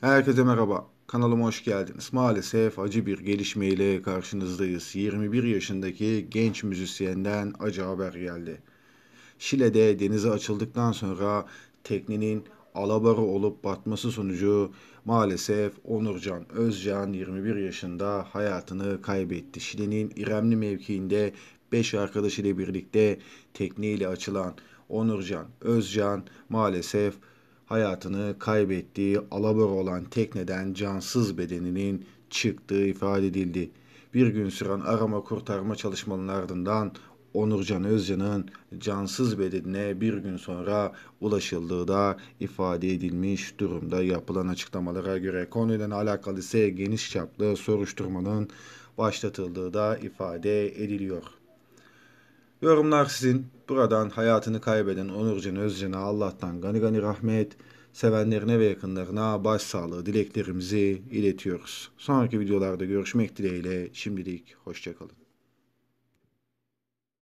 Herkese merhaba. Kanalıma hoş geldiniz. Maalesef acı bir gelişmeyle karşınızdayız. 21 yaşındaki genç müzisyenden acı haber geldi. Şile'de denize açıldıktan sonra teknenin alabora olup batması sonucu maalesef Onurcan Özcan 21 yaşında hayatını kaybetti. Şile'nin İremli mevkiinde 5 arkadaşıyla birlikte tekneyle açılan Onurcan Özcan maalesef hayatını kaybettiği Alabora olan tekneden cansız bedeninin çıktığı ifade edildi. Bir gün süren arama kurtarma çalışmalarının ardından Onurcan Özcan'ın cansız bedenine bir gün sonra ulaşıldığı da ifade edilmiş durumda yapılan açıklamalara göre konuyla alakalı ise geniş çaplı soruşturmanın başlatıldığı da ifade ediliyor. Yorumlar sizin. Buradan hayatını kaybeden Onurcan Özcan'a Allah'tan gani gani rahmet, sevenlerine ve yakınlarına başsağlığı dileklerimizi iletiyoruz. Sonraki videolarda görüşmek dileğiyle şimdilik hoşçakalın.